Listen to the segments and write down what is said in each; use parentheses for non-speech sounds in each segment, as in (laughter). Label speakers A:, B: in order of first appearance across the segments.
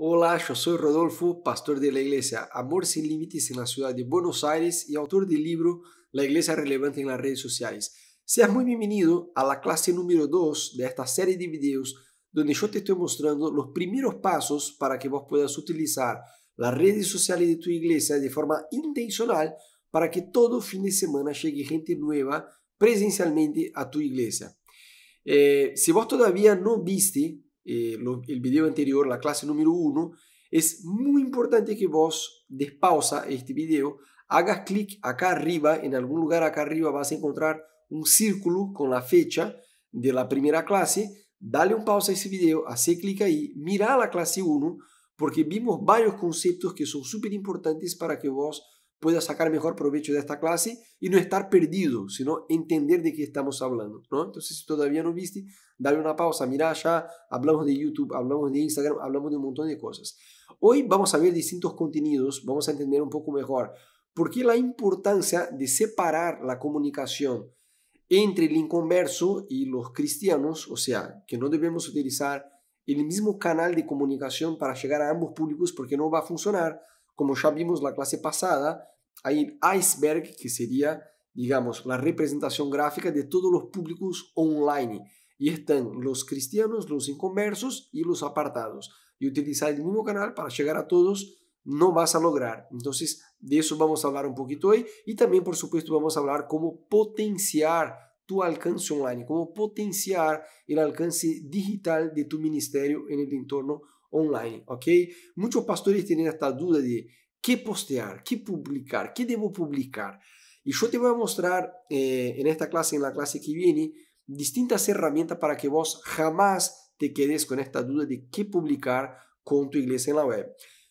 A: Hola, yo soy Rodolfo, pastor de la iglesia Amor sin Límites en la ciudad de Buenos Aires y autor del libro La iglesia relevante en las redes sociales. Seas muy bienvenido a la clase número 2 de esta serie de videos donde yo te estoy mostrando los primeros pasos para que vos puedas utilizar las redes sociales de tu iglesia de forma intencional para que todo fin de semana llegue gente nueva presencialmente a tu iglesia. Eh, si vos todavía no viste eh, el video anterior, la clase número 1, es muy importante que vos despausa este video, hagas clic acá arriba, en algún lugar acá arriba vas a encontrar un círculo con la fecha de la primera clase, dale un pausa a ese video, hace clic ahí, mira la clase 1, porque vimos varios conceptos que son súper importantes para que vos pueda sacar mejor provecho de esta clase y no estar perdido, sino entender de qué estamos hablando, ¿no? Entonces, si todavía no viste, dale una pausa, mira allá, hablamos de YouTube, hablamos de Instagram, hablamos de un montón de cosas. Hoy vamos a ver distintos contenidos, vamos a entender un poco mejor por qué la importancia de separar la comunicación entre el inconverso y los cristianos, o sea, que no debemos utilizar el mismo canal de comunicación para llegar a ambos públicos porque no va a funcionar, como ya vimos la clase pasada, hay un iceberg que sería, digamos, la representación gráfica de todos los públicos online. Y están los cristianos, los inconversos y los apartados. Y utilizar el mismo canal para llegar a todos no vas a lograr. Entonces, de eso vamos a hablar un poquito hoy. Y también, por supuesto, vamos a hablar cómo potenciar tu alcance online, cómo potenciar el alcance digital de tu ministerio en el entorno online, ¿ok? Muchos pastores tienen esta duda de qué postear, qué publicar, qué debo publicar. Y yo te voy a mostrar eh, en esta clase, en la clase que viene, distintas herramientas para que vos jamás te quedes con esta duda de qué publicar con tu iglesia en la web.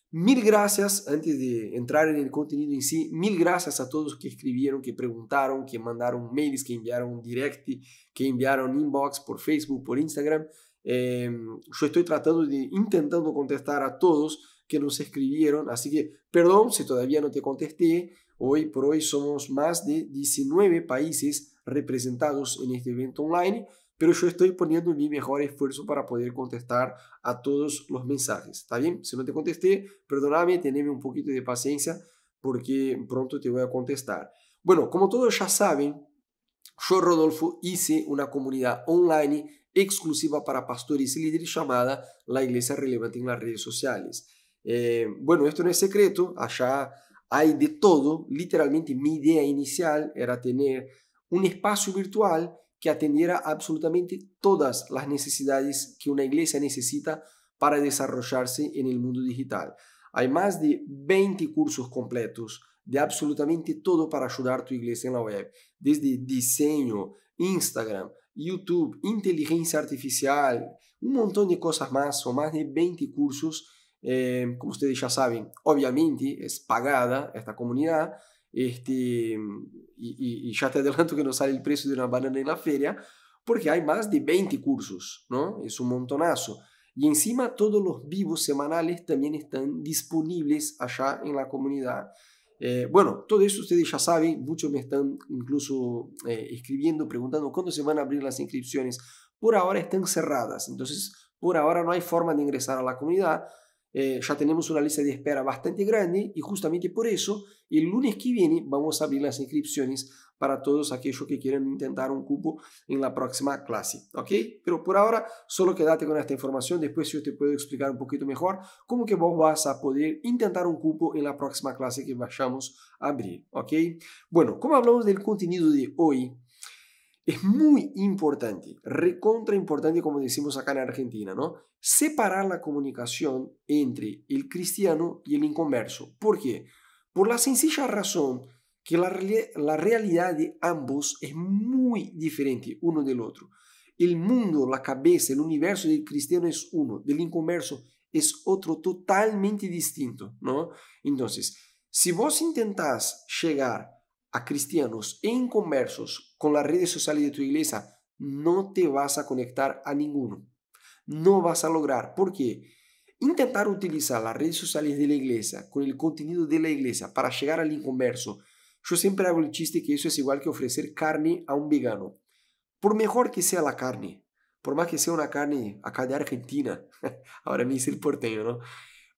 A: Mil gracias, antes de entrar en el contenido en sí, mil gracias a todos que escribieron, que preguntaron, que mandaron mails, que enviaron direct, que enviaron inbox por Facebook, por Instagram. Em, yo estoy tratando de, intentando contestar a todos que nos escribieron, así que perdón si todavía no te contesté. Hoy por hoy somos más de 19 países representados en este evento online, pero yo estoy poniendo mi mejor esfuerzo para poder contestar a todos los mensajes. ¿Está bien? Si no te contesté, perdóname, teneme un poquito de paciencia porque pronto te voy a contestar. Bueno, como todos ya saben, yo, Rodolfo, hice una comunidad online exclusiva para pastores y líderes llamada La Iglesia Relevante en las redes sociales. Eh, bueno, esto no es secreto, allá hay de todo. Literalmente mi idea inicial era tener un espacio virtual que atendiera absolutamente todas las necesidades que una iglesia necesita para desarrollarse en el mundo digital. Hay más de 20 cursos completos de absolutamente todo para ayudar a tu iglesia en la web, desde diseño, Instagram, YouTube, inteligencia artificial, un montón de cosas más, son más de 20 cursos, eh, como ustedes ya saben, obviamente es pagada esta comunidad, este, ya te adelanto que no sale el precio de una banana en la feria, porque hay más de 20 cursos, ¿no? Es un montonazo. y encima todos los vivos semanales también están disponibles allá en la comunidad, eh, bueno, todo eso ustedes ya saben, muchos me están incluso eh, escribiendo, preguntando cuándo se van a abrir las inscripciones. Por ahora están cerradas, entonces por ahora no hay forma de ingresar a la comunidad. Eh, ya tenemos una lista de espera bastante grande y justamente por eso el lunes que viene vamos a abrir las inscripciones para todos aquellos que quieren intentar un cupo en la próxima clase, ¿ok? Pero por ahora solo quédate con esta información, después yo te puedo explicar un poquito mejor cómo que vos vas a poder intentar un cupo en la próxima clase que vayamos a abrir, ¿ok? Bueno, como hablamos del contenido de hoy, es muy importante, recontra importante como decimos acá en Argentina, ¿no? Separar la comunicación entre el cristiano y el inconverso. ¿Por qué? Por la sencilla razón que la, realidad de ambos es muy diferente uno del otro. El mundo, la cabeza, el universo del cristiano es uno, del inconverso es otro totalmente distinto, ¿no? Entonces, si vos intentás llegar a cristianos e inconversos con las redes sociales de tu iglesia, no te vas a conectar a ninguno. No vas a lograr. ¿Por qué? Intentar utilizar las redes sociales de la iglesia con el contenido de la iglesia para llegar al inconverso yo siempre hago el chiste que eso es igual que ofrecer carne a un vegano. Por mejor que sea la carne, por más que sea una carne acá de Argentina, (laughs) ahora me dice el porteño, ¿no?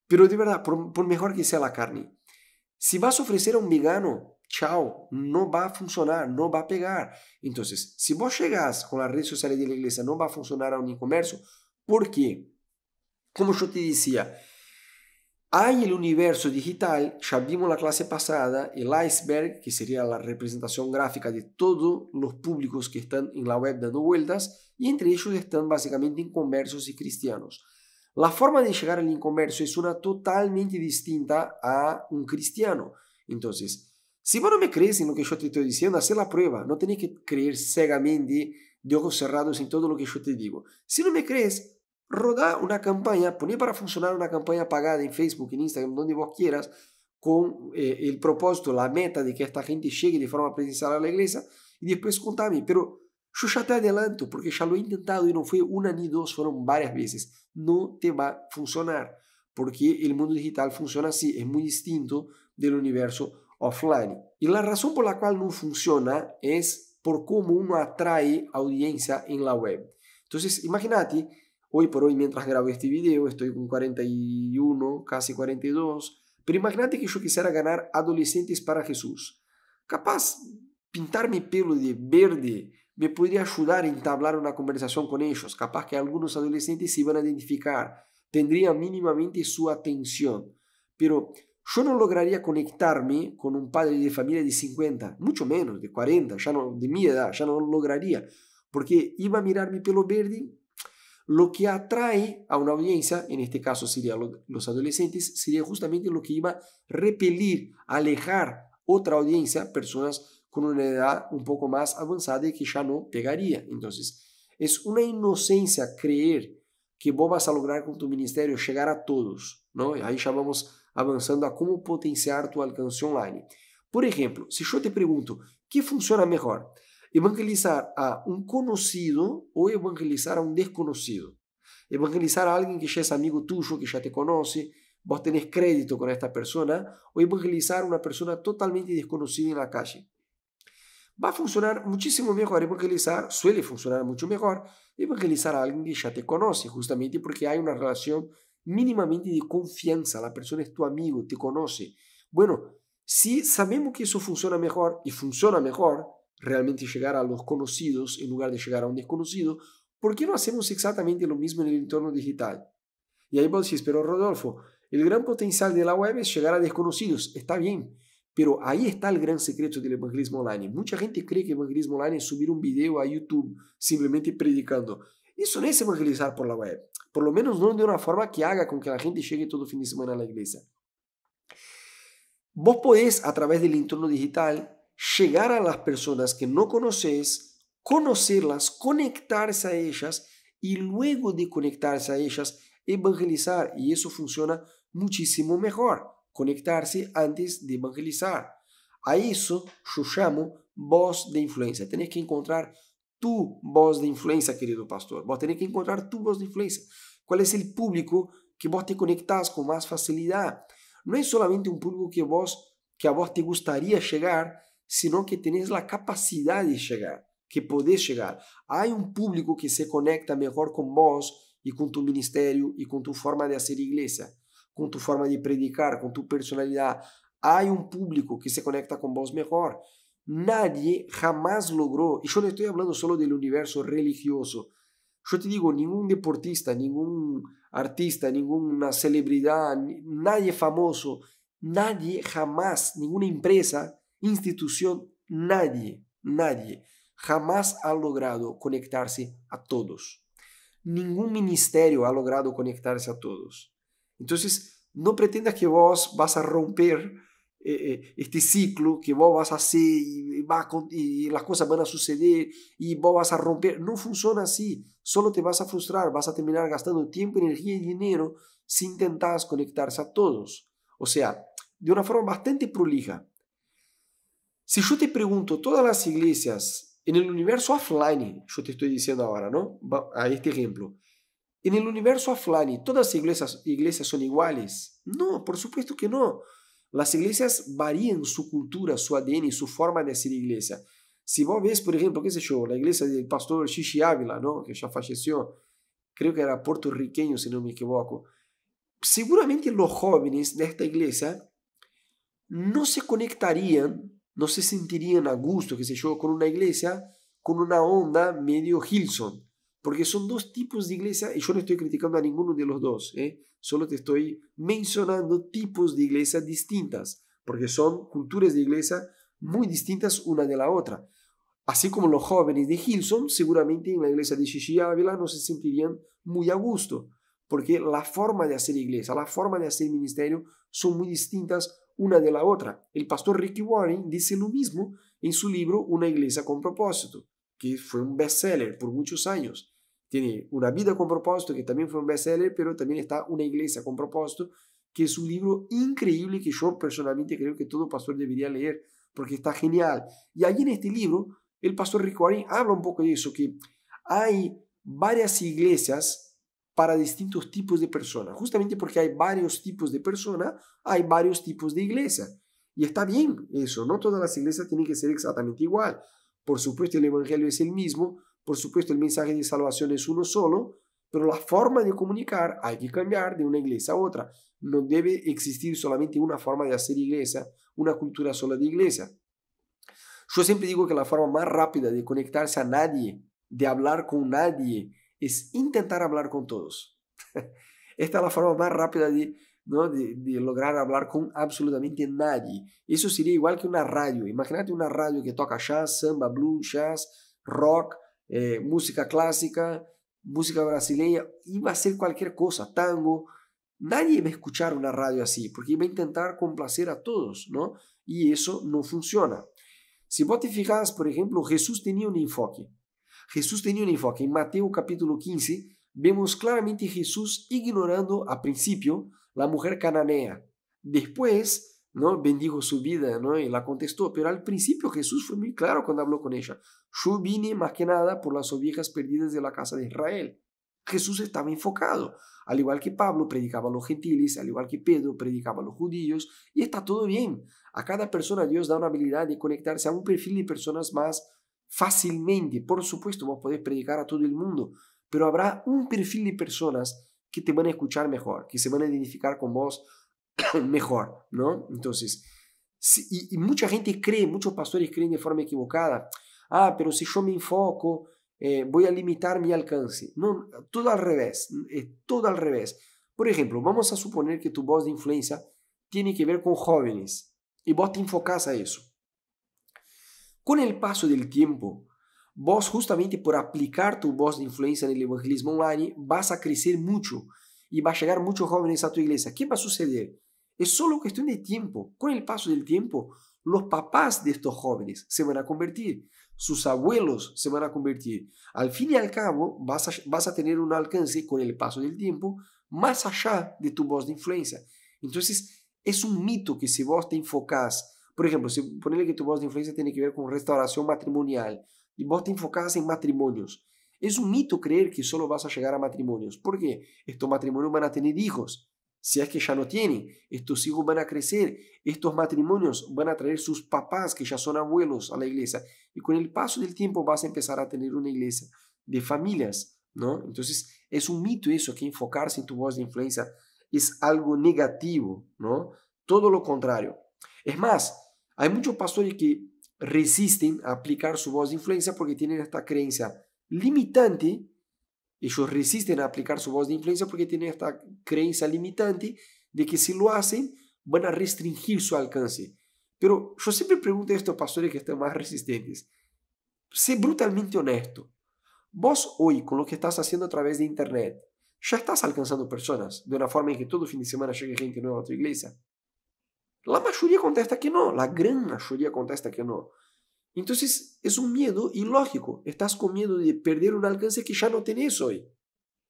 A: Pero de verdad, por, mejor que sea la carne, si vas a ofrecer a un vegano, chao, no va a funcionar, no va a pegar. Entonces, si vos llegas con las redes sociales de la iglesia, no va a funcionar a un comercio, commerce ¿Por qué? Como yo te decía, hay el universo digital, ya vimos la clase pasada, el iceberg, que sería la representación gráfica de todos los públicos que están en la web dando vueltas, y entre ellos están básicamente inconversos y cristianos. La forma de llegar al inconverso es una totalmente distinta a un cristiano. Entonces, si vos no me crees en lo que yo te estoy diciendo, haz la prueba. No tenés que creer cegamente, de ojos cerrados en todo lo que yo te digo. Si no me crees, rodar una campaña, poner para funcionar una campaña pagada en Facebook, en Instagram, donde vos quieras, con eh, el propósito, la meta de que esta gente llegue de forma presencial a la iglesia y después contame, pero yo ya te adelanto porque ya lo he intentado y no fue una ni dos, fueron varias veces, no te va a funcionar porque el mundo digital funciona así, es muy distinto del universo offline. Y la razón por la cual no funciona es por cómo uno atrae audiencia en la web. Entonces, imagínate Hoy por hoy, mientras grabo este video, estoy con 41, casi 42. Pero imagínate que yo quisiera ganar adolescentes para Jesús. Capaz, pintar mi pelo de verde me podría ayudar a entablar una conversación con ellos. Capaz que algunos adolescentes se iban a identificar, tendría mínimamente su atención. Pero yo no lograría conectarme con un padre de familia de 50, mucho menos, de 40, ya no, de mi edad, ya no lograría. Porque iba a mirar mi pelo verde lo que atrae a una audiencia, en este caso serían los adolescentes, sería justamente lo que iba a repelir, alejar otra audiencia, personas con una edad un poco más avanzada y que ya no pegaría. Entonces, es una inocencia creer que vos vas a lograr con tu ministerio llegar a todos, ¿no? Ahí ya vamos avanzando a cómo potenciar tu alcance online. Por ejemplo, si yo te pregunto, ¿qué funciona mejor? Evangelizar a un conocido o evangelizar a un desconocido. Evangelizar a alguien que ya es amigo tuyo, que ya te conoce, vos tenés crédito con esta persona, o evangelizar a una persona totalmente desconocida en la calle. Va a funcionar muchísimo mejor evangelizar, suele funcionar mucho mejor, evangelizar a alguien que ya te conoce, justamente porque hay una relación mínimamente de confianza, la persona es tu amigo, te conoce. Bueno, si sabemos que eso funciona mejor y funciona mejor, realmente llegar a los conocidos en lugar de llegar a un desconocido, ¿por qué no hacemos exactamente lo mismo en el entorno digital? Y ahí vos decís, pero Rodolfo, el gran potencial de la web es llegar a desconocidos, está bien, pero ahí está el gran secreto del evangelismo online. Mucha gente cree que evangelismo online es subir un video a YouTube simplemente predicando. Eso no es evangelizar por la web, por lo menos no de una forma que haga con que la gente llegue todo fin de semana a la iglesia. Vos podés, a través del entorno digital, llegar a las personas que no conoces, conocerlas, conectarse a ellas y luego de conectarse a ellas, evangelizar. Y eso funciona muchísimo mejor, conectarse antes de evangelizar. A eso yo llamo voz de influencia. Tenés que encontrar tu voz de influencia, querido pastor. Vos tenés que encontrar tu voz de influencia. ¿Cuál es el público que vos te conectás con más facilidad? No es solamente un público que vos que a vos te gustaría llegar, sino que tenés la capacidad de llegar, que podés llegar. Hay un público que se conecta mejor con vos y con tu ministerio y con tu forma de hacer iglesia, con tu forma de predicar, con tu personalidad. Hay un público que se conecta con vos mejor. Nadie jamás logró, y yo no estoy hablando solo del universo religioso, yo te digo, ningún deportista, ningún artista, ninguna celebridad, nadie famoso, nadie jamás, ninguna empresa institución, nadie, nadie jamás ha logrado conectarse a todos. Ningún ministerio ha logrado conectarse a todos. Entonces, no pretendas que vos vas a romper eh, eh, este ciclo, que vos vas a hacer y, va y las cosas van a suceder y vos vas a romper. No funciona así. Solo te vas a frustrar, vas a terminar gastando tiempo, energía y dinero si intentas conectarse a todos. O sea, de una forma bastante prolija. Si yo te pregunto, todas las iglesias en el universo offline, yo te estoy diciendo ahora, ¿no? A este ejemplo. En el universo offline, ¿todas las iglesias, iglesias son iguales? No, por supuesto que no. Las iglesias varían su cultura, su ADN, su forma de ser iglesia. Si vos ves, por ejemplo, qué sé yo, la iglesia del pastor Shishi Ávila, ¿no? que ya falleció, creo que era puertorriqueño, si no me equivoco, seguramente los jóvenes de esta iglesia no se conectarían no se sentirían a gusto, qué sé yo, con una iglesia con una onda medio Hilson, porque son dos tipos de iglesia y yo no estoy criticando a ninguno de los dos, ¿eh? solo te estoy mencionando tipos de iglesias distintas, porque son culturas de iglesia muy distintas una de la otra. Así como los jóvenes de Hilson, seguramente en la iglesia de Shishi Ávila no se sentirían muy a gusto, porque la forma de hacer iglesia, la forma de hacer ministerio son muy distintas una de la otra. El pastor Ricky Warren dice lo mismo en su libro Una iglesia con propósito, que fue un bestseller por muchos años. Tiene Una vida con propósito, que también fue un bestseller, pero también está Una iglesia con propósito, que es un libro increíble que yo personalmente creo que todo pastor debería leer, porque está genial. Y allí en este libro, el pastor Ricky Warren habla un poco de eso, que hay varias iglesias para distintos tipos de personas. Justamente porque hay varios tipos de personas, hay varios tipos de iglesia. Y está bien eso, no todas las iglesias tienen que ser exactamente igual. Por supuesto el Evangelio es el mismo, por supuesto el mensaje de salvación es uno solo, pero la forma de comunicar hay que cambiar de una iglesia a otra. No debe existir solamente una forma de hacer iglesia, una cultura sola de iglesia. Yo siempre digo que la forma más rápida de conectarse a nadie, de hablar con nadie, es intentar hablar con todos. (laughs) Esta es la forma más rápida de, ¿no? de, lograr hablar con absolutamente nadie. Eso sería igual que una radio. Imagínate una radio que toca jazz, samba, blues, jazz, rock, eh, música clásica, música brasileña. Iba a ser cualquier cosa, tango. Nadie me a escuchar una radio así porque iba a intentar complacer a todos, ¿no? Y eso no funciona. Si vos te fijas, por ejemplo, Jesús tenía un enfoque. Jesús tenía un enfoque. En Mateo capítulo 15 vemos claramente Jesús ignorando al principio la mujer cananea. Después, ¿no? Bendijo su vida, ¿no? Y la contestó, pero al principio Jesús fue muy claro cuando habló con ella. Yo vine más que nada por las ovejas perdidas de la casa de Israel. Jesús estaba enfocado, al igual que Pablo predicaba a los gentiles, al igual que Pedro predicaba a los judíos, y está todo bien. A cada persona Dios da una habilidad de conectarse a un perfil de personas más fácilmente. Por supuesto, vos podés predicar a todo el mundo, pero habrá un perfil de personas que te van a escuchar mejor, que se van a identificar con vos (coughs) mejor, ¿no? Entonces, y, mucha gente cree, muchos pastores creen de forma equivocada, ah, pero si yo me enfoco, eh, voy a limitar mi alcance. No, todo al revés, todo al revés. Por ejemplo, vamos a suponer que tu voz de influencia tiene que ver con jóvenes y vos te enfocas a eso. Con el paso del tiempo, vos justamente por aplicar tu voz de influencia en el evangelismo online vas a crecer mucho y va a llegar muchos jóvenes a tu iglesia. ¿Qué va a suceder? Es solo cuestión de tiempo. Con el paso del tiempo, los papás de estos jóvenes se van a convertir, sus abuelos se van a convertir. Al fin y al cabo, vas a, vas a tener un alcance con el paso del tiempo más allá de tu voz de influencia. Entonces, es un mito que si vos te enfocás por ejemplo, si ponerle que tu voz de influencia tiene que ver con restauración matrimonial y vos te enfocas en matrimonios, es un mito creer que solo vas a llegar a matrimonios. ¿Por qué? Estos matrimonios van a tener hijos, si es que ya no tienen. Estos hijos van a crecer. Estos matrimonios van a traer sus papás, que ya son abuelos, a la iglesia. Y con el paso del tiempo vas a empezar a tener una iglesia de familias, ¿no? Entonces, es un mito eso, que enfocarse en tu voz de influencia es algo negativo, ¿no? Todo lo contrario. Es más, hay muchos pastores que resisten a aplicar su voz de influencia porque tienen esta creencia limitante. Ellos resisten a aplicar su voz de influencia porque tienen esta creencia limitante de que si lo hacen van a restringir su alcance. Pero yo siempre pregunto a estos pastores que están más resistentes, sé brutalmente honesto. Vos hoy, con lo que estás haciendo a través de Internet, ya estás alcanzando personas de una forma en que todo fin de semana llegue gente nueva a tu iglesia. La mayoría contesta que no, la gran mayoría contesta que no. Entonces es un miedo ilógico. Estás con miedo de perder un alcance que ya no tenés hoy.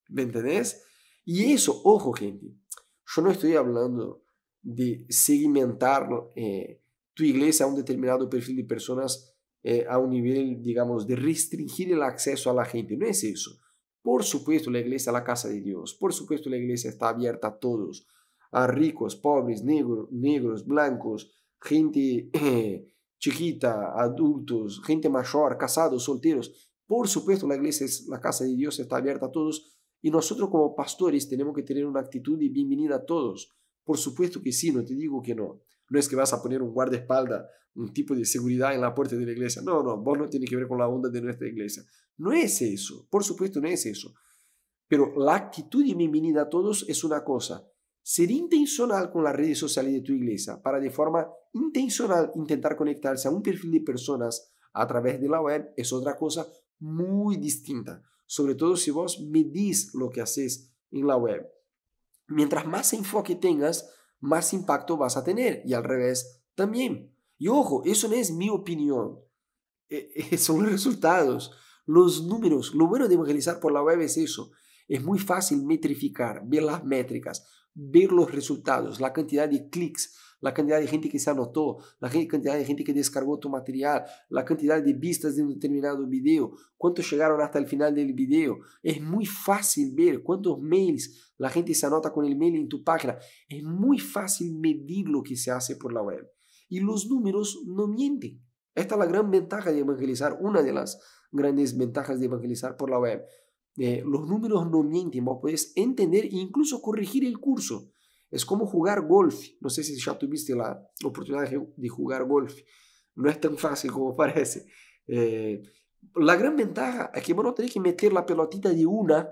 A: ¿Me entendés? Y eso, ojo gente, yo no estoy hablando de segmentar eh, tu iglesia a un determinado perfil de personas eh, a un nivel, digamos, de restringir el acceso a la gente. No es eso. Por supuesto, la iglesia es la casa de Dios. Por supuesto, la iglesia está abierta a todos a ricos, pobres, negros, blancos, gente (clears throat) chiquita, adultos, gente mayor, casados, solteros. Por supuesto, la iglesia es la casa de Dios, está abierta a todos. Y nosotros como pastores tenemos que tener una actitud de bienvenida a todos. Por supuesto que sí, no te digo que no. No es que vas a poner un guardaespaldas, un tipo de seguridad en la puerta de la iglesia. No, no, vos no tiene que ver con la onda de nuestra iglesia. No es eso, por supuesto no es eso. Pero la actitud de bienvenida a todos es una cosa ser intencional con las redes sociales de tu iglesia para de forma intencional intentar conectarse a un perfil de personas a través de la web es otra cosa muy distinta, sobre todo si vos medís lo que haces en la web. Mientras más enfoque tengas, más impacto vas a tener y al revés también. Y ojo, eso no es mi opinión, e, e, (laughs) son los resultados, los números. Lo bueno de evangelizar por la web es eso. Es muy fácil metrificar, ver las métricas, ver los resultados, la cantidad de clics, la cantidad de gente que se anotó, la cantidad de gente que descargó tu material, la cantidad de vistas de un determinado video, cuántos llegaron hasta el final del video. Es muy fácil ver cuántos mails la gente se anota con el mail en tu página. Es muy fácil medir lo que se hace por la web. Y los números no mienten. Esta es la gran ventaja de evangelizar, una de las grandes ventajas de evangelizar por la web. Eh, los números no mienten, vos podés entender e incluso corregir el curso. Es como jugar golf. No sé si ya tuviste la oportunidad de jugar golf. No es tan fácil como (laughs) parece. Eh, la gran ventaja es que vos no tenés que meter la pelotita de una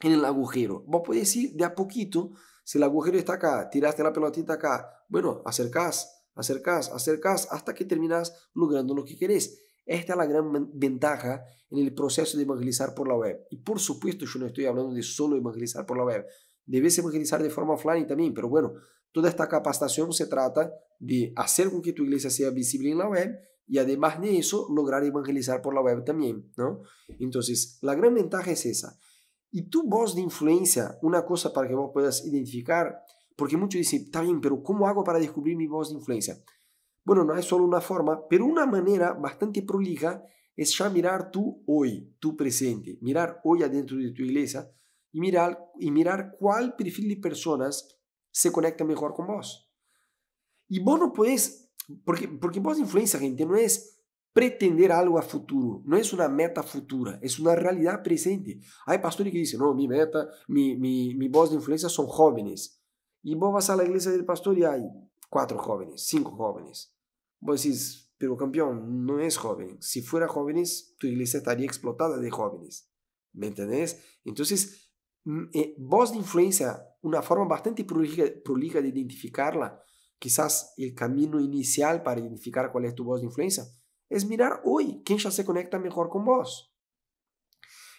A: en el agujero. Vos podés ir de a poquito. Si el agujero está acá, tiraste la pelotita acá. Bueno, acercás, acercás, acercás hasta que terminás logrando lo que querés. Esta es la gran ventaja en el proceso de evangelizar por la web. Y por supuesto, yo no estoy hablando de solo evangelizar por la web. Debes evangelizar de forma offline también, pero bueno, toda esta capacitación se trata de hacer con que tu iglesia sea visible en la web y además de eso, lograr evangelizar por la web también, ¿no? Entonces, la gran ventaja es esa. Y tu voz de influencia, una cosa para que vos puedas identificar, porque muchos dicen, está bien, pero ¿cómo hago para descubrir mi voz de influencia? Bueno, no hay solo una forma, pero una manera bastante prolija es ya mirar tú hoy, tu presente, mirar hoy adentro de tu iglesia y mirar, y mirar cuál perfil de personas se conecta mejor con vos. Y vos no puedes, porque, porque vos influencia, gente, no es pretender algo a futuro, no es una meta futura, es una realidad presente. Hay pastores que dicen, no, mi meta, mi, mi voz de influencia son jóvenes. Y vos vas a la iglesia del pastor y hay cuatro jóvenes, cinco jóvenes. Vos decís, pero campeón, no es joven. Si fuera jóvenes, tu iglesia estaría explotada de jóvenes. ¿Me entendés? Entonces, mm, eh, voz de influencia, una forma bastante prolija, de identificarla, quizás el camino inicial para identificar cuál es tu voz de influencia, es mirar hoy quién ya se conecta mejor con vos.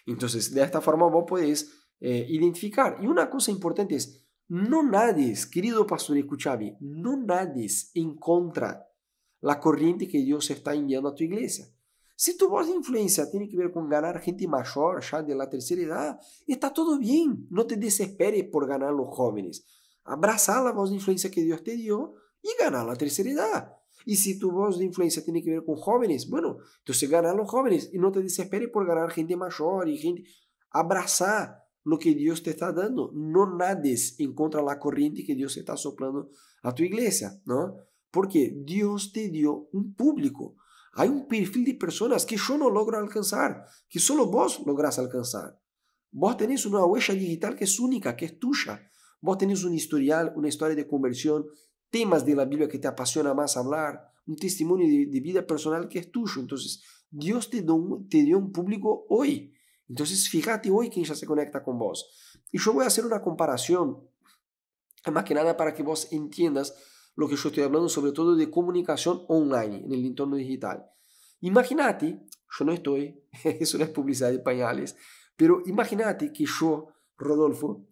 A: Entonces, de esta forma vos podés eh, identificar. Y una cosa importante es, no nadie, querido pastor, Escuchavi, no nadie en contra la corriente que Dios está enviando a tu iglesia. Si tu voz de influencia tiene que ver con ganar gente mayor, ya de la tercera edad, está todo bien. No te desesperes por ganar a los jóvenes. Abrazar la voz de influencia que Dios te dio y ganar la tercera edad. Y si tu voz de influencia tiene que ver con jóvenes, bueno, entonces se a los jóvenes y no te desesperes por ganar gente mayor y gente. Abrazar lo que Dios te está dando. No nades en contra de la corriente que Dios está soplando a tu iglesia, ¿no? Porque Dios te dio un público. Hay un perfil de personas que yo no logro alcanzar, que solo vos lográs alcanzar. Vos tenés una huella digital que es única, que es tuya. Vos tenés un historial, una historia de conversión, temas de la Biblia que te apasiona más hablar, un testimonio de, vida personal que es tuyo. Entonces, Dios te, te dio un público hoy. Entonces, fíjate hoy quién ya se conecta con vos. Y yo voy a hacer una comparación, más que nada para que vos entiendas lo que yo estoy hablando sobre todo de comunicación online en el entorno digital. Imagínate, yo no estoy, (laughs) eso no es publicidad de pañales, pero imagínate que yo, Rodolfo,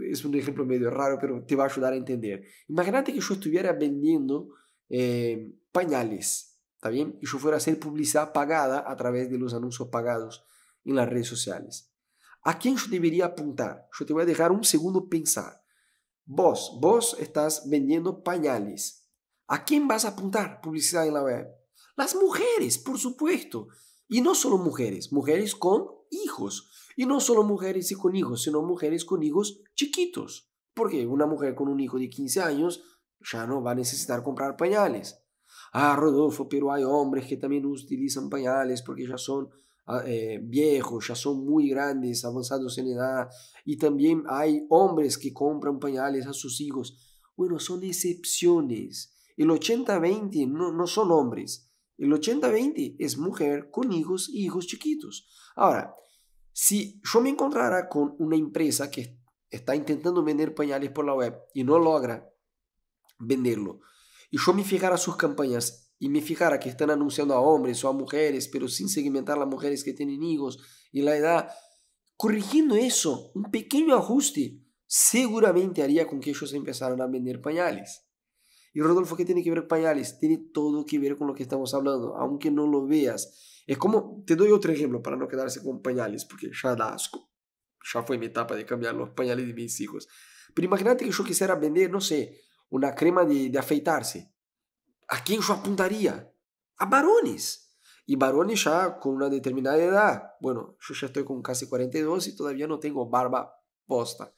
A: es un ejemplo medio raro, pero te va a ayudar a entender. Imagínate que yo estuviera vendiendo eh, pañales, ¿está bien? Y yo fuera a hacer publicidad pagada a través de los anuncios pagados en las redes sociales. ¿A quién yo debería apuntar? Yo te voy a dejar un segundo pensar. Vos, vos estás vendiendo pañales. ¿A quién vas a apuntar publicidad en la web? Las mujeres, por supuesto. Y no solo mujeres, mujeres con hijos. Y no solo mujeres y con hijos, sino mujeres con hijos chiquitos. Porque una mujer con un hijo de 15 años ya no va a necesitar comprar pañales. Ah, Rodolfo, pero hay hombres que también utilizan pañales porque ya son eh, viejos, ya son muy grandes, avanzados en edad, y también hay hombres que compran pañales a sus hijos. Bueno, son excepciones. El 80-20 no, no son hombres. El 80-20 es mujer con hijos y hijos chiquitos. Ahora, si yo me encontrara con una empresa que está intentando vender pañales por la web y no logra venderlo, y yo me fijara sus campañas y me fijara que están anunciando a hombres o a mujeres, pero sin segmentar las mujeres que tienen hijos y la edad, corrigiendo eso, un pequeño ajuste, seguramente haría con que ellos empezaran a vender pañales. Y Rodolfo, ¿qué tiene que ver pañales? Tiene todo que ver con lo que estamos hablando, aunque no lo veas. Es como, te doy otro ejemplo para no quedarse con pañales, porque ya da asco. Ya fue mi etapa de cambiar los pañales de mis hijos. Pero imagínate que yo quisiera vender, no sé, una crema de, de afeitarse a quién yo apuntaría? A varones. Y e varones ya con una determinada edad. Bueno, yo ya estoy con um casi e 42 e y todavía no tengo barba posta,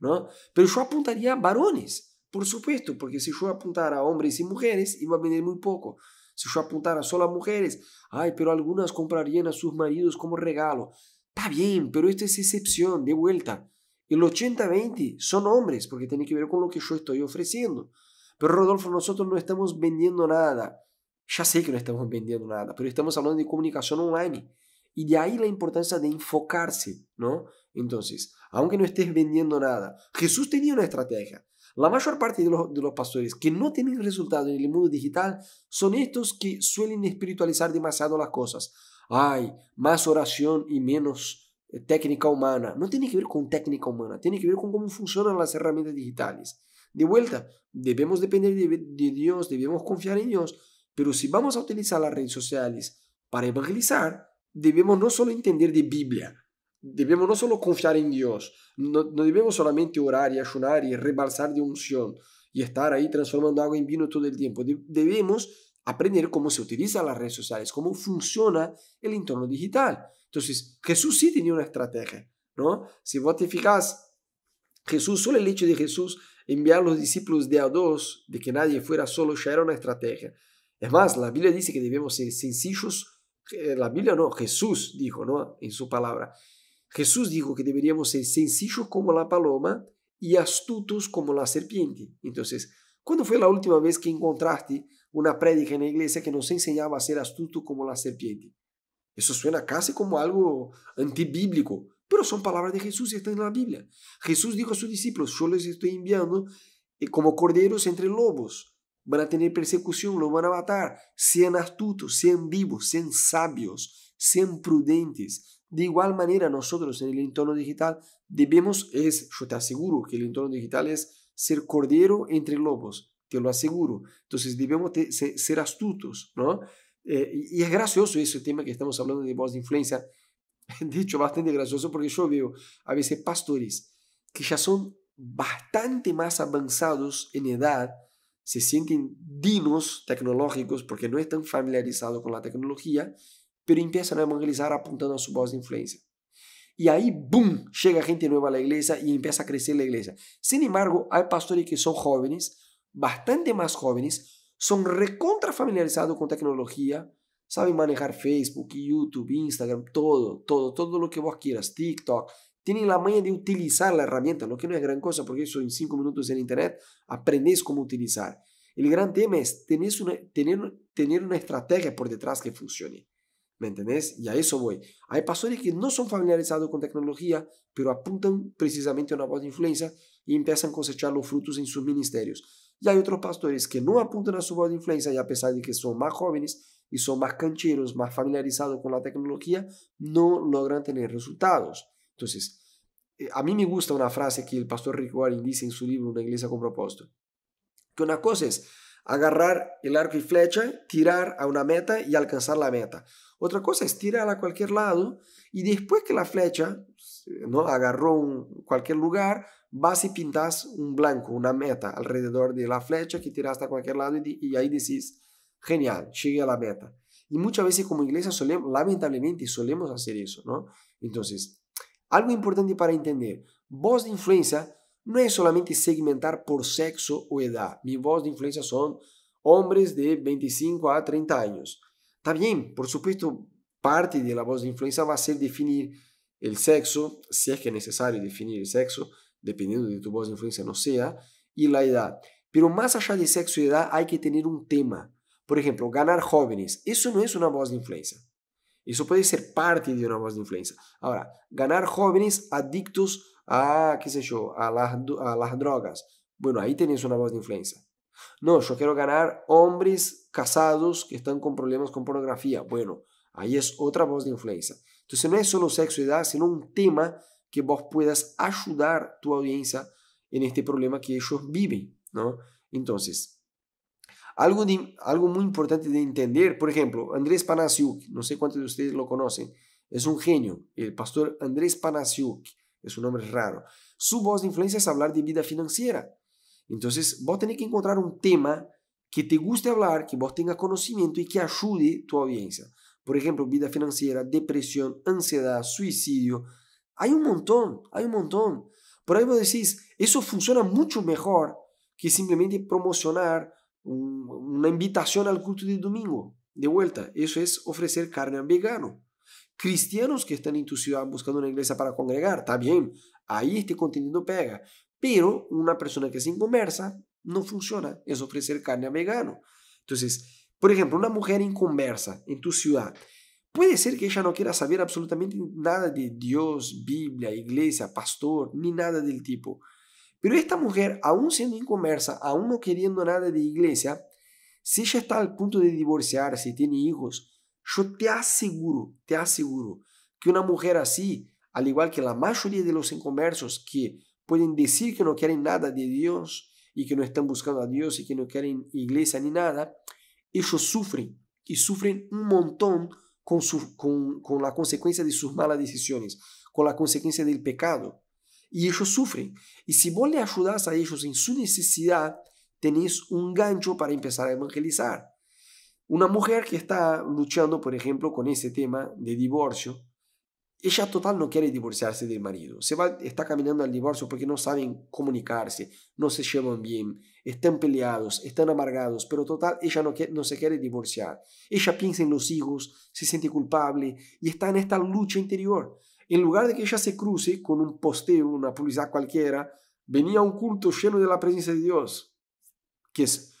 A: ¿no? Pero yo apuntaría a varones, por supuesto, porque si yo apuntara a hombres y mujeres, iba a venir muy poco. Si yo apuntara solo a mujeres, ay, pero algunas comprarían a sus maridos como regalo. Está bien, pero esto es excepción, de vuelta. El 80-20 son hombres, porque tiene que ver con lo que yo estoy ofreciendo. Pero Rodolfo, nosotros no estamos vendiendo nada. Ya sé que no estamos vendiendo nada, pero estamos hablando de comunicación online. Y de ahí la importancia de enfocarse, ¿no? Entonces, aunque no estés vendiendo nada, Jesús tenía una estrategia. La mayor parte de los, pastores que no tienen resultados en el mundo digital son estos que suelen espiritualizar demasiado las cosas. Ay, más oración y menos eh, técnica humana. No tiene que ver con técnica humana, tiene que ver con cómo funcionan las herramientas digitales. De vuelta, debemos depender de, Dios, debemos confiar en Dios, pero si vamos a utilizar las redes sociales para evangelizar, debemos no solo entender de Biblia, debemos no solo confiar en Dios, no, debemos solamente orar y ayunar y rebalsar de unción y estar ahí transformando agua en vino todo el tiempo. debemos aprender cómo se utilizan las redes sociales, cómo funciona el entorno digital. Entonces, Jesús sí tenía una estrategia, ¿no? Si vos te fijas, Jesús, solo el hecho de Jesús enviar los discípulos de a dos, de que nadie fuera solo, ya era una estrategia. Es más, la Biblia dice que debemos ser sencillos. Eh, la Biblia no, Jesús dijo, ¿no? En su palabra. Jesús dijo que deberíamos ser sencillos como la paloma y astutos como la serpiente. Entonces, ¿cuándo fue la última vez que encontraste una prédica en la iglesia que nos enseñaba a ser astuto como la serpiente? Eso suena casi como algo antibíblico. Pero son palabras de Jesús y están en la Biblia. Jesús dijo a sus discípulos, yo les estoy enviando eh, como corderos entre lobos. Van a tener persecución, los van a matar. Sean astutos, sean vivos, sean sabios, sean prudentes. De igual manera, nosotros en el entorno digital debemos, es, yo te aseguro que el entorno digital es ser cordero entre lobos, te lo aseguro. Entonces debemos ser, astutos, ¿no? Eh, y es gracioso ese tema que estamos hablando de voz de influencia (laughs) de hecho bastante gracioso porque yo veo a veces pastores que ya son bastante más avanzados en edad, se sienten dinos tecnológicos porque no están familiarizados con la tecnología, pero empiezan a evangelizar apuntando a su voz de influencia. Y ahí, ¡boom!, llega gente nueva a la iglesia y empieza a crecer la iglesia. Sin embargo, hay pastores que son jóvenes, bastante más jóvenes, son recontra familiarizados con tecnología, Sabe manejar Facebook, YouTube, Instagram, todo, todo, todo lo que vos quieras, TikTok. Tienen la manía de utilizar la herramienta, lo que no es gran cosa, porque eso en cinco minutos en Internet aprendes cómo utilizar. El gran tema es tenés una, tener, tener una estrategia por detrás que funcione. ¿Me entendés? Y a eso voy. Hay pastores que no son familiarizados con tecnología, pero apuntan precisamente a una voz de influencia y empiezan a cosechar los frutos en sus ministerios. Y hay otros pastores que no apuntan a su voz de influencia y a pesar de que son más jóvenes, y son más cancheros, más familiarizados con la tecnología, no logran tener resultados. Entonces, eh, a mí me gusta una frase que el pastor Rick Warren dice en su libro Una iglesia con propósito, que una cosa es agarrar el arco y flecha, tirar a una meta y alcanzar la meta. Otra cosa es tirar a cualquier lado y después que la flecha ¿no? agarró un, cualquier lugar, vas y pintas un blanco, una meta alrededor de la flecha que tiraste a cualquier lado y ahí decís, Genial, llegué a la meta. Y muchas veces como iglesia lamentablemente solemos hacer eso, ¿no? Entonces, algo importante para entender, voz de influencia no es solamente segmentar por sexo o edad. Mi voz de influencia son hombres de 25 a 30 años. Está bien, por supuesto, parte de la voz de influencia va a ser definir el sexo, si es que es necesario definir el sexo, dependiendo de tu voz de influencia no sea, y la edad. Pero más allá de sexo y edad hay que tener un tema. Por ejemplo, ganar jóvenes. Eso no es una voz de influencia. Eso puede ser parte de una voz de influencia. Ahora, ganar jóvenes adictos a, qué sé yo, a las, a las drogas. Bueno, ahí tenés una voz de influencia. No, yo quiero ganar hombres casados que están con problemas con pornografía. Bueno, ahí es otra voz de influencia. Entonces no es solo sexo y edad, sino un tema que vos puedas ayudar tu audiencia en este problema que ellos viven, ¿no? Entonces, algo, algo muy importante de entender, por ejemplo, Andrés Panasiuk, no sé cuántos de ustedes lo conocen, es un genio, el pastor Andrés Panasiuk, es un nombre raro. Su voz de influencia es hablar de vida financiera. Entonces, vos tenés que encontrar un tema que te guste hablar, que vos tengas conocimiento y que ayude tu audiencia. Por ejemplo, vida financiera, depresión, ansiedad, suicidio. Hay un montón, hay un montón. Por ahí vos decís, eso funciona mucho mejor que simplemente promocionar una invitación al culto de domingo. De vuelta, eso es ofrecer carne a vegano. Cristianos que están en tu ciudad buscando una iglesia para congregar, está bien, ahí este contenido pega. Pero una persona que sin conversa no funciona, es ofrecer carne a vegano. Entonces, por ejemplo, una mujer conversa en tu ciudad, puede ser que ella no quiera saber absolutamente nada de Dios, Biblia, iglesia, pastor, ni nada del tipo. Pero esta mujer, aún siendo inconversa, aún no queriendo nada de iglesia, si ella está al punto de divorciarse y tiene hijos, yo te aseguro, te aseguro que una mujer así, al igual que la mayoría de los inconversos que pueden decir que no quieren nada de Dios y que no están buscando a Dios y que no quieren iglesia ni nada, ellos sufren y sufren un montón con la consecuencia de sus malas decisiones, con la consecuencia del pecado y ellos sufren. Y si vos le ayudás a ellos en su necesidad, tenés un gancho para empezar a evangelizar. Una mujer que está luchando, por ejemplo, con ese tema de divorcio, ella total no quiere divorciarse del marido. Se va, está caminando al divorcio porque no saben comunicarse, no se llevan bien, están peleados, están amargados, pero total ella no se quiere divorciar. Ella piensa en los hijos, se siente culpable y está en esta lucha interior en lugar de que ella se cruce con un posteo, una publicidad cualquiera, venía un culto lleno de la presencia de Dios, que es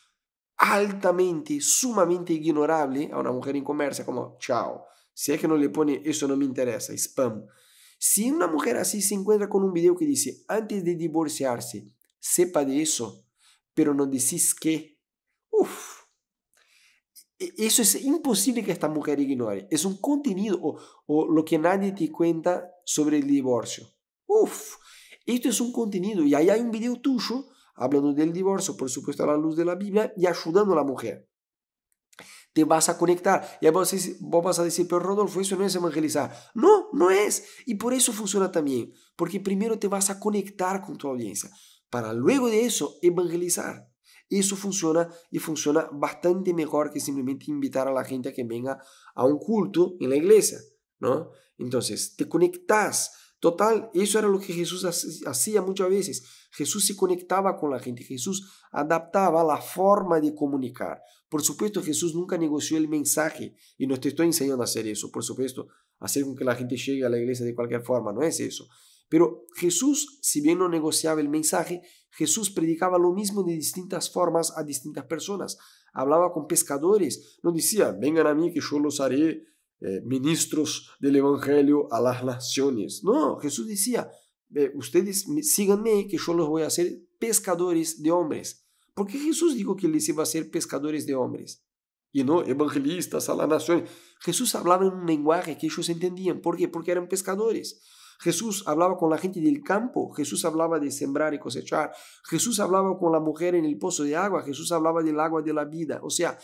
A: altamente, sumamente ignorable a una mujer en comercio, como, chao, si es que no le pone, eso no me interesa, spam. Si una mujer así se encuentra con un video que dice, antes de divorciarse, sepa de eso, pero no decís que, uff, e-, eso es imposible que esta mujer ignore. Es un contenido o, lo que nadie te cuenta sobre el divorcio. Uf, esto es un contenido y ahí hay un video tuyo hablando del divorcio, por supuesto a la luz de la Biblia y ayudando a la mujer. Te vas a conectar y vos, vos vas a decir, pero Rodolfo, eso no es evangelizar. No, no es. Y por eso funciona también, porque primero te vas a conectar con tu audiencia, para luego de eso evangelizar. Eso funciona y funciona bastante mejor que simplemente invitar a la gente a que venga a un culto en la iglesia, ¿no? Entonces, te conectas. Total, eso era lo que Jesús hacía muchas veces. Jesús se conectaba con la gente, Jesús adaptaba la forma de comunicar. Por supuesto, Jesús nunca negoció el mensaje y no te estoy enseñando a hacer eso, por supuesto, hacer que la gente llegue a la iglesia de cualquier forma, no es eso. Pero Jesús, si bien no negociaba el mensaje, Jesús predicaba lo mismo de distintas formas a distintas personas. Hablaba con pescadores, no decía, vengan a mí que yo los haré eh, ministros del Evangelio a las naciones. No, Jesús decía, ustedes síganme que yo los voy a hacer pescadores de hombres. ¿Por qué Jesús dijo que les iba a hacer pescadores de hombres? Y no evangelistas a las naciones. Jesús hablaba en un lenguaje que ellos entendían. ¿Por qué? Porque eran pescadores. Jesús hablaba con la gente del campo, Jesús hablaba de sembrar y cosechar, Jesús hablaba con la mujer en el pozo de agua, Jesús hablaba del agua de la vida. O sea,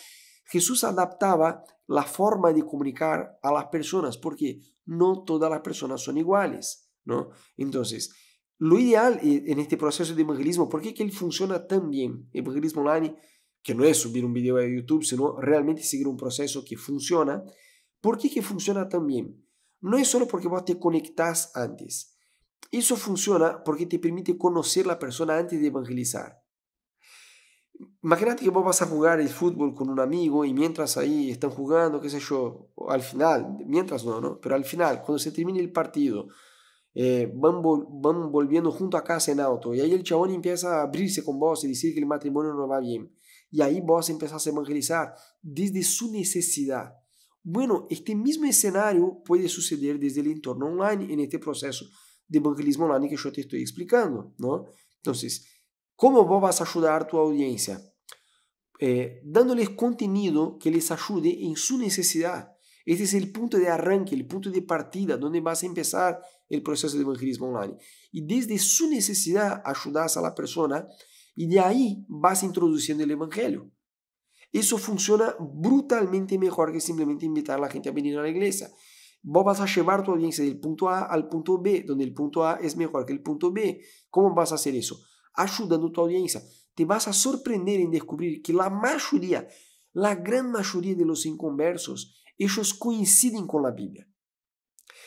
A: Jesús adaptaba la forma de comunicar a las personas, porque no todas las personas son iguales, ¿no? Entonces, lo ideal eh, en este proceso de evangelismo, ¿por qué que él funciona tan bien? Evangelismo online, que no es subir un video a YouTube, sino realmente seguir un proceso que funciona. ¿Por qué que funciona tan bien? no es solo porque vos te conectás antes. Eso funciona porque te permite conocer la persona antes de evangelizar. Imagínate que vos vas a jugar el fútbol con un amigo y mientras ahí están jugando, qué sé yo, al final, mientras no, ¿no? Pero al final, cuando se termine el partido, eh, van, volviendo junto a casa en auto y ahí el chabón empieza a abrirse con vos y decir que el matrimonio no va bien. Y ahí vos empezás a evangelizar desde su necesidad. Bueno, este mismo escenario puede suceder desde el entorno online en este proceso de evangelismo online que yo te estoy explicando, ¿no? Entonces, ¿cómo vos vas a ayudar a tu audiencia? Eh, dándoles contenido que les ayude en su necesidad. Este es el punto de arranque, el punto de partida, donde vas a empezar el proceso de evangelismo online. Y desde su necesidad ayudas a la persona y de ahí vas introduciendo el evangelio. Eso funciona brutalmente mejor que simplemente invitar a la gente a venir a la iglesia. Vos vas a llevar tu audiencia del punto A al punto B, donde el punto A es mejor que el punto B. ¿Cómo vas a hacer eso? Ayudando a tu audiencia. Te vas a sorprender en descubrir que la mayoría, la gran mayoría de los inconversos, ellos coinciden con la Biblia.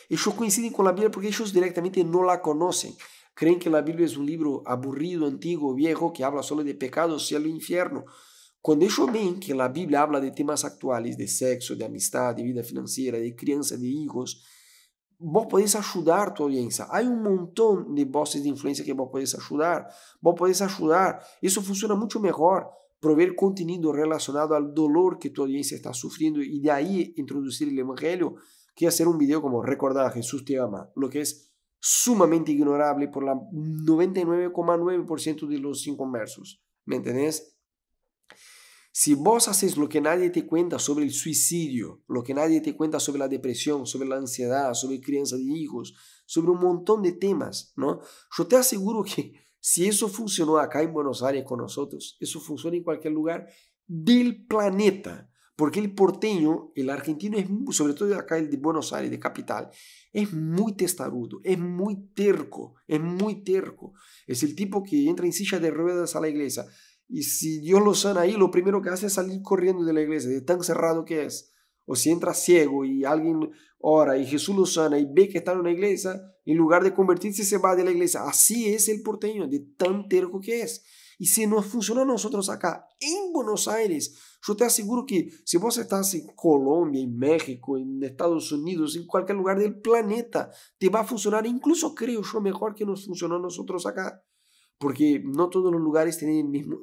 A: Ellos coinciden con la Biblia porque ellos directamente no la conocen. Creen que la Biblia es un libro aburrido, antiguo, viejo, que habla solo de pecados, cielo e infierno. Cuando ellos ven em que la Biblia habla de temas actuales, de sexo, de amistad, de vida financiera, de crianza, de hijos, vos podés ayudar a tu audiencia. Hay un montón de voces de influencia que vos podés ayudar. Vos podés ayudar. Eso funciona mucho mejor. Proveer contenido relacionado al dolor que tu audiencia está sufriendo y de ahí introducir el Evangelio, que hacer un video como recordar a Jesús te ama, lo que es sumamente ignorable por la 99,9% de los inconversos. ¿Me entendés? Si vos haces lo que nadie te cuenta sobre el suicidio, lo que nadie te cuenta sobre la depresión, sobre la ansiedad, sobre crianza de hijos, sobre un montón de temas, ¿no? Yo te aseguro que (laughs) si eso funcionó acá en Buenos Aires con nosotros, eso funciona en cualquier lugar del planeta. Porque el porteño, el argentino, es, sobre todo acá el de Buenos Aires, de capital, es muy testarudo, es muy terco, es muy terco. Es el tipo que entra en silla de ruedas a la iglesia. Y si Dios lo sana ahí, lo primero que hace es salir corriendo de la iglesia, de tan cerrado que es. O si entra ciego y alguien ora y Jesús lo sana y ve que está en una iglesia, en lugar de convertirse se va de la iglesia. Así es el porteño, de tan terco que es. Y si no funcionó a nosotros acá en Buenos Aires, yo te aseguro que si vos estás en Colombia, en México, en Estados Unidos, en cualquier lugar del planeta, te va a funcionar, incluso creo yo, mejor que nos funcionó nosotros acá porque no todos los lugares tienen el mismo,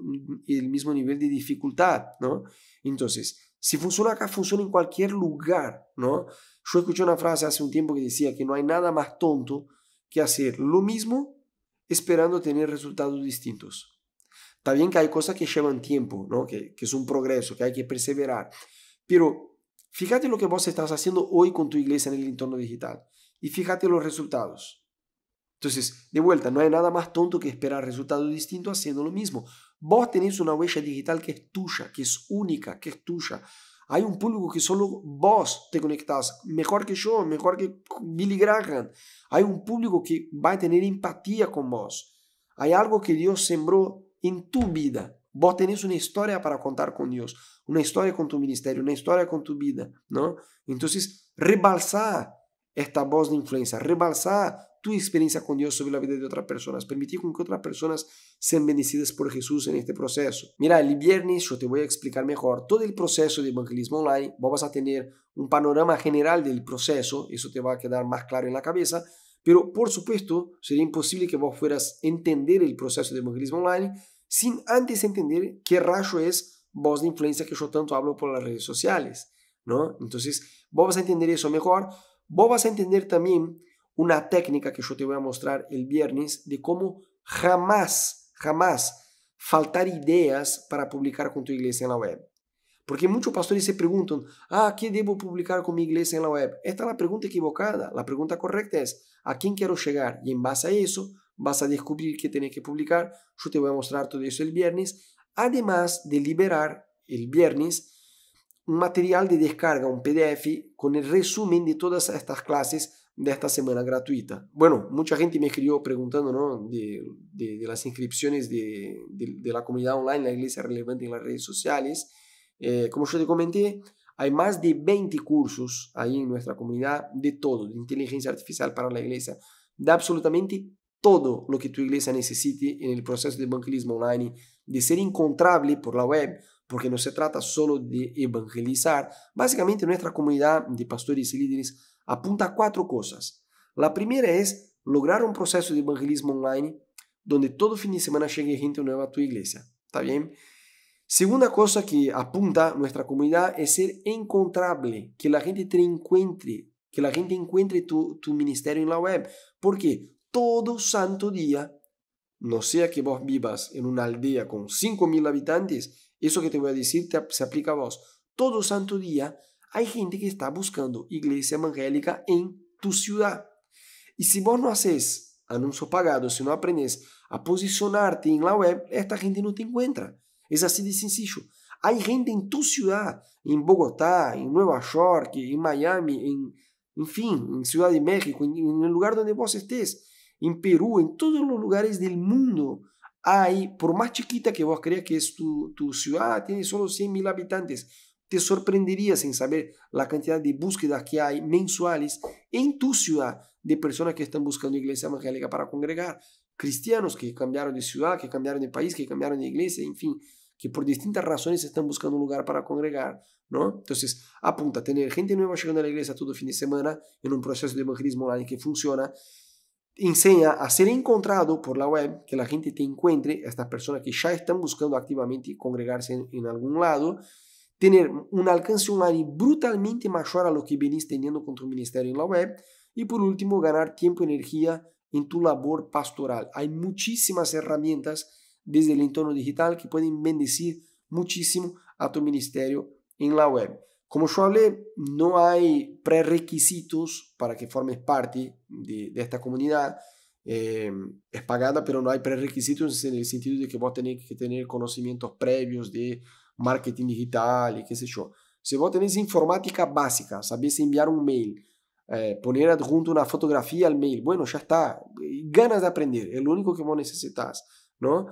A: el mismo nivel de dificultad, ¿no? Entonces, si funciona acá, funciona en cualquier lugar, ¿no? Yo escuché una frase hace un tiempo que decía que no hay nada más tonto que hacer lo mismo esperando tener resultados distintos. Está bien que hay cosas que llevan tiempo, ¿no? Que, que es un progreso, que hay que perseverar, pero fíjate lo que vos estás haciendo hoy con tu iglesia en el entorno digital y fíjate los resultados. Entonces, de vuelta, no hay nada más tonto que esperar resultados distintos haciendo lo mismo. Vos tenés una huella digital que es tuya, que es única, que es tuya. Hay un público que solo vos te conectás, mejor que yo, mejor que Billy Graham. Hay un público que va a tener empatía con vos. Hay algo que Dios sembró en tu vida. Vos tenés una historia para contar con Dios, una historia con tu ministerio, una historia con tu vida, ¿no? Entonces, rebalsar esta voz de influencia, rebalsar tu experiencia con Dios sobre la vida de otras personas. Permitir con que otras personas sean bendecidas por Jesús en este proceso. Mira, el viernes yo te voy a explicar mejor todo el proceso de evangelismo online. Vos vas a tener un panorama general del proceso. Eso te va a quedar más claro en la cabeza. Pero, por supuesto, sería imposible que vos fueras a entender el proceso de evangelismo online sin antes entender qué rayo es voz de influencia que yo tanto hablo por las redes sociales. ¿no? Entonces, vos vas a entender eso mejor. Vos vas a entender también una técnica que yo te voy a mostrar el viernes de cómo jamás, jamás faltar ideas para publicar con tu iglesia en la web. Porque muchos pastores se preguntan, ah, ¿qué debo publicar con mi iglesia en la web? Esta es la pregunta equivocada. La pregunta correcta es, ¿a quién quiero llegar? Y en base a eso, vas a descubrir qué tienes que publicar. Yo te voy a mostrar todo eso el viernes. Además de liberar el viernes un material de descarga, un PDF, con el resumen de todas estas clases de esta semana gratuita. Bueno, mucha gente me escribió preguntando ¿no? de, las inscripciones de, la comunidad online, la iglesia relevante en las redes sociales. Eh, como yo te comenté, hay más de 20 cursos ahí en nuestra comunidad de todo, de inteligencia artificial para la iglesia, de absolutamente todo lo que tu iglesia necesite en el proceso de evangelismo online, de ser encontrable por la web, porque no se trata solo de evangelizar. Básicamente nuestra comunidad de pastores y líderes apunta cuatro cosas. La primera es lograr un proceso de evangelismo online donde todo fin de semana llegue gente nueva a tu iglesia. ¿Está bien? Segunda cosa que apunta nuestra comunidad es ser encontrable, que la gente te encuentre, que la gente encuentre tu, ministerio en la web. Porque todo santo día, no sea que vos vivas en una aldea con 5.000 habitantes, eso que te voy a decir se aplica a vos. Todo santo día hay gente que está buscando iglesia evangélica en tu ciudad. Y si vos no haces anuncio pagado, si no aprendes a posicionarte en la web, esta gente no te encuentra. Es así de sencillo. Hay gente en tu ciudad, en Bogotá, en Nueva York, en Miami, en, fin, en Ciudad de México, en, el lugar donde vos estés, en Perú, en todos los lugares del mundo. Hay, por más chiquita que vos creas que es tu, tu ciudad, tiene solo 100 mil habitantes, te sorprenderías en saber la cantidad de búsquedas que hay mensuales en tu ciudad de personas que están buscando iglesia evangélica para congregar, cristianos que cambiaron de ciudad, que cambiaron de país, que cambiaron de iglesia, en fin, que por distintas razones están buscando un lugar para congregar, ¿no? Entonces, apunta a tener gente nueva llegando a la iglesia todo fin de semana en un proceso de evangelismo online que funciona. Enseña a ser encontrado por la web, que la gente te encuentre, estas personas que ya están buscando activamente congregarse en, en algún lado tener un alcance online brutalmente mayor a lo que venís teniendo con tu ministerio en la web. Y por último, ganar tiempo y energía en tu labor pastoral. Hay muchísimas herramientas desde el entorno digital que pueden bendecir muchísimo a tu ministerio en la web. Como yo hablé, no hay prerequisitos para que formes parte de, esta comunidad. Em, es pagada, pero no hay prerequisitos en el sentido de que vos tenés que tener conocimientos previos de marketing digital y qué sé yo. Si vos tenés informática básica, sabés enviar un mail, eh, poner adjunto una fotografía al mail, bueno, ya está. Eh, ganas de aprender, es lo único que vos necesitas, ¿no?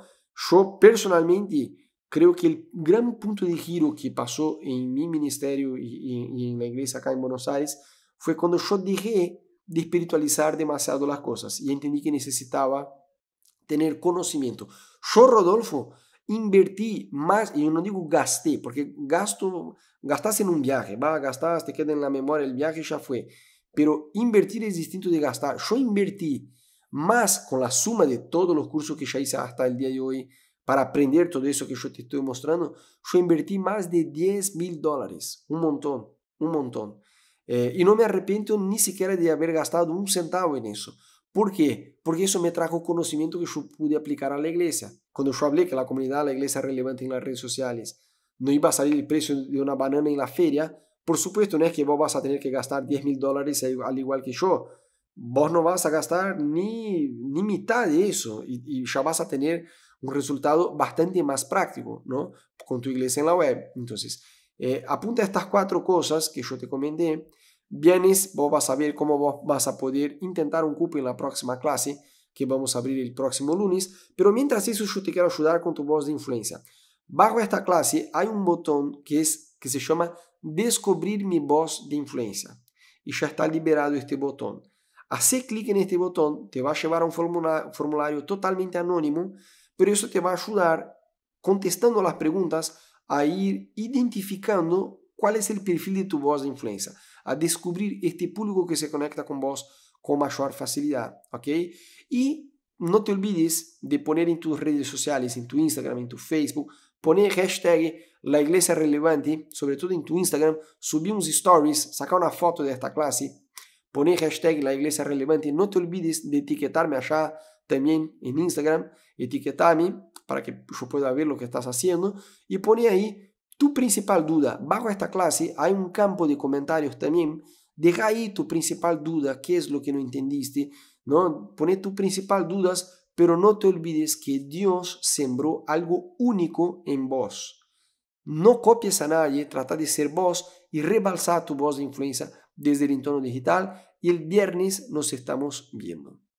A: Yo personalmente creo que el gran punto de giro que pasó en mi ministerio y en la iglesia acá en Buenos Aires fue cuando yo dejé de espiritualizar demasiado las cosas y entendí que necesitaba tener conocimiento. Yo, Rodolfo, invertí más, y no digo gasté, porque gasto, gastas en un viaje, va, gastas, te queda en la memoria el viaje, ya fue. Pero invertir es distinto de gastar. Yo invertí más con la suma de todos los cursos que ya hice hasta el día de hoy para aprender todo eso que yo te estoy mostrando. Yo invertí más de 10 mil dólares, un montón, un montón. Eh, y no me arrepiento ni siquiera de haber gastado un centavo en eso. ¿Por qué? Porque eso me trajo conocimiento que yo pude aplicar a la iglesia. Cuando yo hablé que la comunidad, la iglesia relevante en las redes sociales, no iba a salir el precio de una banana en la feria, por supuesto no es que vos vas a tener que gastar 10 mil dólares al igual que yo. Vos no vas a gastar ni, ni mitad de eso y, ya vas a tener un resultado bastante más práctico, ¿no? Con tu iglesia en la web. Entonces, eh, apunta estas cuatro cosas que yo te comenté Vienes, vos vas a ver cómo vos vas a poder intentar un cupo en la próxima clase que vamos a abrir el próximo lunes, pero mientras eso yo te quiero ayudar con tu voz de influencia. Bajo esta clase hay un botón que, es, que se llama Descubrir mi voz de influencia y ya está liberado este botón. Hacer clic en este botón te va a llevar a un formulario totalmente anónimo, pero eso te va a ayudar, contestando las preguntas, a ir identificando cuál es el perfil de tu voz de influencia a descubrir este público que se conecta con vos con mayor facilidad, ¿ok? Y no te olvides de poner en tus redes sociales, en tu Instagram, en tu Facebook, poner hashtag la iglesia relevante, sobre todo en tu Instagram, subir unos stories, sacar una foto de esta clase, poner hashtag la iglesia relevante, no te olvides de etiquetarme allá también en Instagram, etiquetarme para que yo pueda ver lo que estás haciendo y poner ahí tu principal duda. Bajo esta clase hay un campo de comentarios también. Deja ahí tu principal duda, qué es lo que no entendiste, ¿no? Pone tu principal dudas, pero no te olvides que Dios sembró algo único en vos. No copies a nadie, trata de ser vos y rebalsar tu voz de influencia desde el entorno digital y el viernes nos estamos viendo.